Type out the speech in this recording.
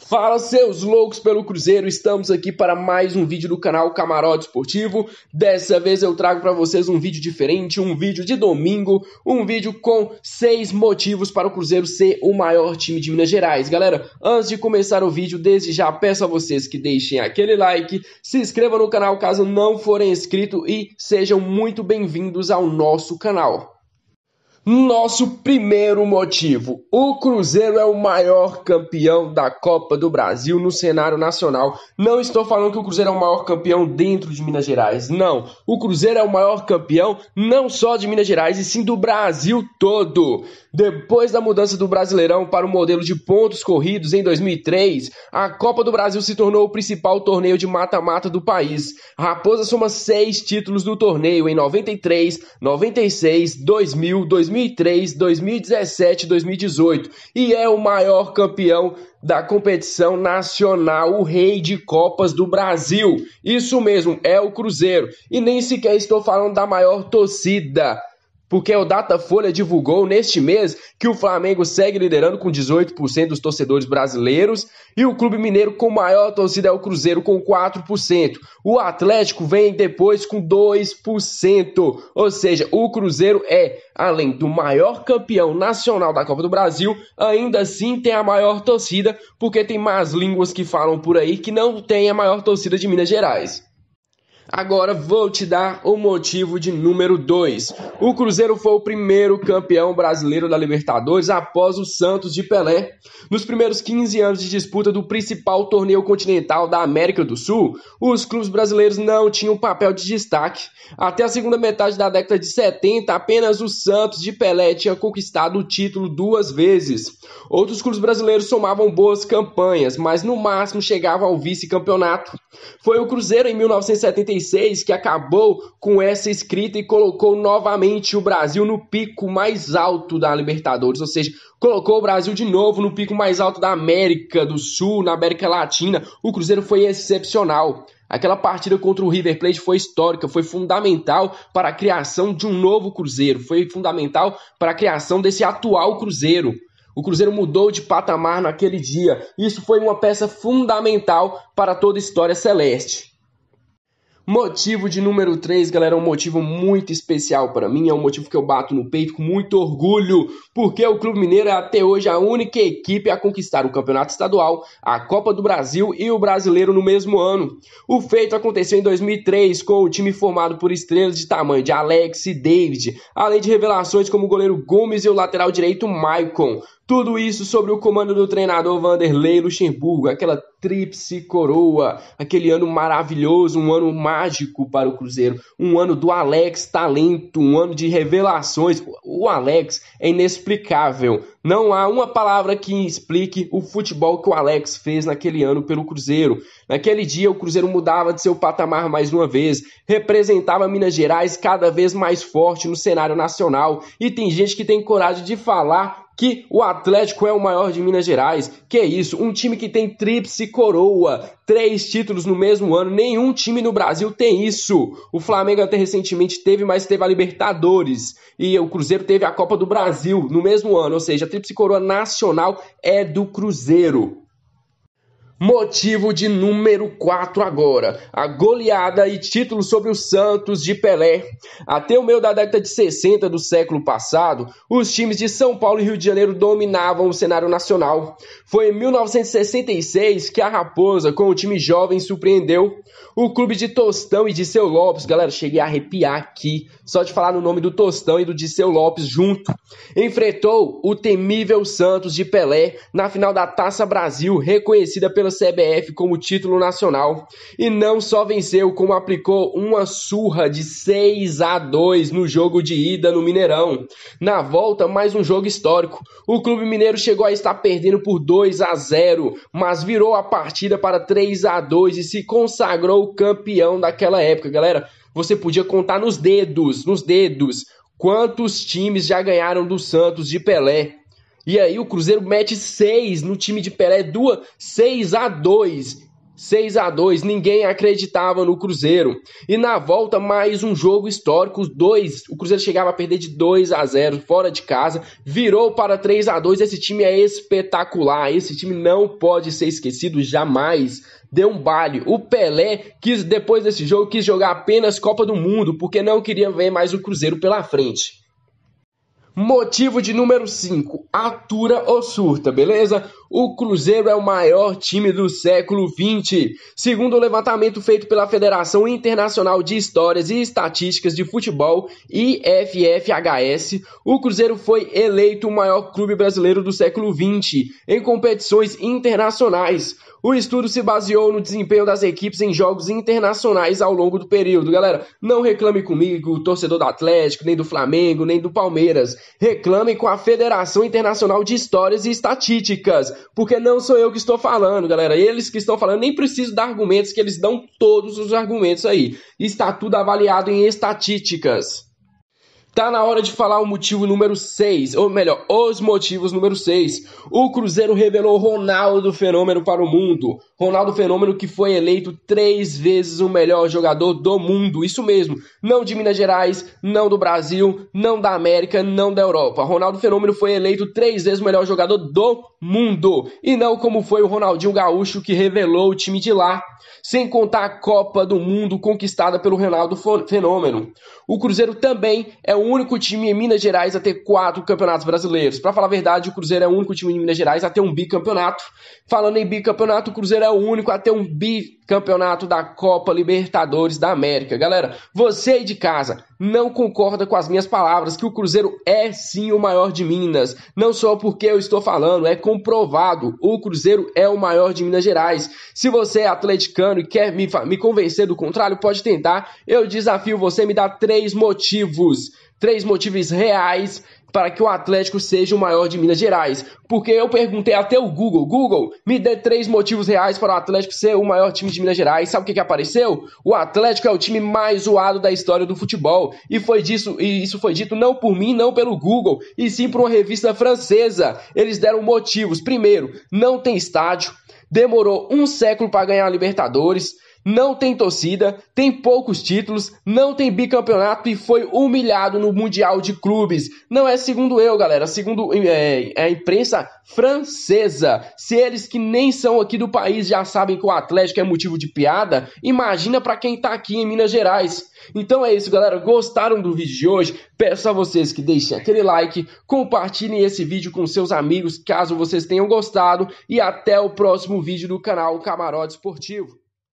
Fala seus loucos pelo Cruzeiro, estamos aqui para mais um vídeo do canal Camarote Esportivo. Dessa vez eu trago para vocês um vídeo diferente, um vídeo de domingo, um vídeo com seis motivos para o Cruzeiro ser o maior time de Minas Gerais. Galera, antes de começar o vídeo, desde já peço a vocês que deixem aquele like, se inscrevam no canal caso não forem inscritos e sejam muito bem-vindos ao nosso canal. Nosso primeiro motivo: o Cruzeiro é o maior campeão da Copa do Brasil no cenário nacional. Não estou falando que o Cruzeiro é o maior campeão dentro de Minas Gerais, não. O Cruzeiro é o maior campeão não só de Minas Gerais, e sim do Brasil todo. Depois da mudança do Brasileirão para o modelo de pontos corridos em 2003, a Copa do Brasil se tornou o principal torneio de mata-mata do país. A Raposa soma seis títulos do torneio em 93, 96, 2000, 2000 2003, 2017, 2018 e é o maior campeão da competição nacional, o rei de Copas do Brasil. Isso mesmo, é o Cruzeiro. E nem sequer estou falando da maior torcida porque o Datafolha divulgou neste mês que o Flamengo segue liderando com 18% dos torcedores brasileiros e o clube mineiro com maior torcida é o Cruzeiro com 4%. O Atlético vem depois com 2%. Ou seja, o Cruzeiro é, além do maior campeão nacional da Copa do Brasil, ainda assim tem a maior torcida, porque tem mais línguas que falam por aí que não tem a maior torcida de Minas Gerais. Agora vou te dar o motivo de número 2. O Cruzeiro foi o primeiro campeão brasileiro da Libertadores após o Santos de Pelé. Nos primeiros 15 anos de disputa do principal torneio continental da América do Sul, os clubes brasileiros não tinham papel de destaque. Até a segunda metade da década de 70, apenas o Santos de Pelé tinha conquistado o título duas vezes. Outros clubes brasileiros somavam boas campanhas, mas no máximo chegavam ao vice-campeonato. Foi o Cruzeiro em 1975 que acabou com essa escrita e colocou novamente o Brasil no pico mais alto da Libertadores, ou seja, colocou o Brasil de novo no pico mais alto da América do Sul, na América Latina. O Cruzeiro foi excepcional. Aquela partida contra o River Plate foi histórica, foi fundamental para a criação de um novo Cruzeiro, foi fundamental para a criação desse atual Cruzeiro. O Cruzeiro mudou de patamar naquele dia. Isso foi uma peça fundamental para toda a história celeste. Motivo de número 3, galera, é um motivo muito especial para mim, é um motivo que eu bato no peito com muito orgulho, porque o Clube Mineiro é até hoje a única equipe a conquistar o Campeonato Estadual, a Copa do Brasil e o Brasileiro no mesmo ano. O feito aconteceu em 2003 com o time formado por estrelas de tamanho de Alex e David, além de revelações como o goleiro Gomes e o lateral direito Maicon. Tudo isso sobre o comando do treinador Vanderlei Luxemburgo, aquela tríplice coroa, aquele ano maravilhoso, um ano maravilhoso mágico para o Cruzeiro, um ano do Alex talento, um ano de revelações. O Alex é inexplicável. Não há uma palavra que explique o futebol que o Alex fez naquele ano pelo Cruzeiro. Naquele dia o Cruzeiro mudava de seu patamar mais uma vez, representava Minas Gerais cada vez mais forte no cenário nacional e tem gente que tem coragem de falar que o Atlético é o maior de Minas Gerais. Que isso, um time que tem tríplice coroa, três títulos no mesmo ano, nenhum time no Brasil tem isso. O Flamengo até recentemente teve, mas teve a Libertadores. E o Cruzeiro teve a Copa do Brasil no mesmo ano, ou seja, a tríplice coroa nacional é do Cruzeiro. Motivo de número 4 agora, a goleada e título sobre o Santos de Pelé. Até o meio da década de 60 do século passado, os times de São Paulo e Rio de Janeiro dominavam o cenário nacional. Foi em 1966 que a Raposa, com o time jovem, surpreendeu o clube de Tostão e Disseu Lopes. Galera, cheguei a arrepiar aqui só de falar no nome do Tostão e do Disseu Lopes junto. Enfrentou o temível Santos de Pelé na final da Taça Brasil, reconhecida pela pelo CBF como título nacional e não só venceu, como aplicou uma surra de 6 a 2 no jogo de ida no Mineirão. Na volta, mais um jogo histórico. O Clube Mineiro chegou a estar perdendo por 2 a 0, mas virou a partida para 3 a 2 e se consagrou campeão daquela época, galera. Você podia contar nos dedos, nos dedos, quantos times já ganharam do Santos de Pelé. E aí o Cruzeiro mete 6 no time de Pelé, duas, 6 a 2. 6 a 2, ninguém acreditava no Cruzeiro. E na volta, mais um jogo histórico, dois, o Cruzeiro chegava a perder de 2 a 0 fora de casa, virou para 3 a 2. Esse time é espetacular, esse time não pode ser esquecido jamais. Deu um baile. O Pelé quis depois desse jogo quis jogar apenas Copa do Mundo, porque não queria ver mais o Cruzeiro pela frente. Motivo de número 5, atura ou surta, beleza? o Cruzeiro é o maior time do século XX, segundo o levantamento feito pela Federação Internacional de Histórias e Estatísticas de Futebol (IFFHS). O Cruzeiro foi eleito o maior clube brasileiro do século XX em competições internacionais. O estudo se baseou no desempenho das equipes em jogos internacionais ao longo do período. Galera, não reclame comigo, torcedor do Atlético, nem do Flamengo, nem do Palmeiras. Reclame com a Federação Internacional de Histórias e Estatísticas porque não sou eu que estou falando, galera. Eles que estão falando, nem preciso dar argumentos, que eles dão todos os argumentos aí. Está tudo avaliado em estatísticas. Tá na hora de falar o motivo número 6, ou melhor, os motivos número 6. O Cruzeiro revelou Ronaldo Fenômeno para o mundo. Ronaldo Fenômeno que foi eleito três vezes o melhor jogador do mundo. Isso mesmo, não de Minas Gerais, não do Brasil, não da América, não da Europa. Ronaldo Fenômeno foi eleito três vezes o melhor jogador do mundo. E não como foi o Ronaldinho Gaúcho que revelou o time de lá. Sem contar a Copa do Mundo conquistada pelo Ronaldo Fenômeno. O Cruzeiro também é é o único time em Minas Gerais a ter quatro campeonatos brasileiros. Para falar a verdade, o Cruzeiro é o único time em Minas Gerais a ter um bicampeonato. Falando em bicampeonato, o Cruzeiro é o único a ter um bicampeonato da Copa Libertadores da América. Galera, você aí de casa não concorda com as minhas palavras que o Cruzeiro é sim o maior de Minas. Não só porque eu estou falando, é comprovado. O Cruzeiro é o maior de Minas Gerais. Se você é atleticano e quer me, me convencer do contrário, pode tentar. Eu desafio você me dar três motivos três motivos reais para que o Atlético seja o maior de Minas Gerais. Porque eu perguntei até o Google, Google, me dê três motivos reais para o Atlético ser o maior time de Minas Gerais. Sabe o que, que apareceu? O Atlético é o time mais zoado da história do futebol. E foi disso, e isso foi dito não por mim, não pelo Google, e sim por uma revista francesa. Eles deram motivos. Primeiro, não tem estádio, demorou um século para ganhar a Libertadores não tem torcida, tem poucos títulos, não tem bicampeonato e foi humilhado no Mundial de Clubes. Não é segundo eu, galera, segundo é, é a imprensa francesa. Se eles que nem são aqui do país já sabem que o Atlético é motivo de piada, imagina para quem tá aqui em Minas Gerais. Então é isso, galera. Gostaram do vídeo de hoje? Peço a vocês que deixem aquele like, compartilhem esse vídeo com seus amigos caso vocês tenham gostado e até o próximo vídeo do canal Camarote Esportivo.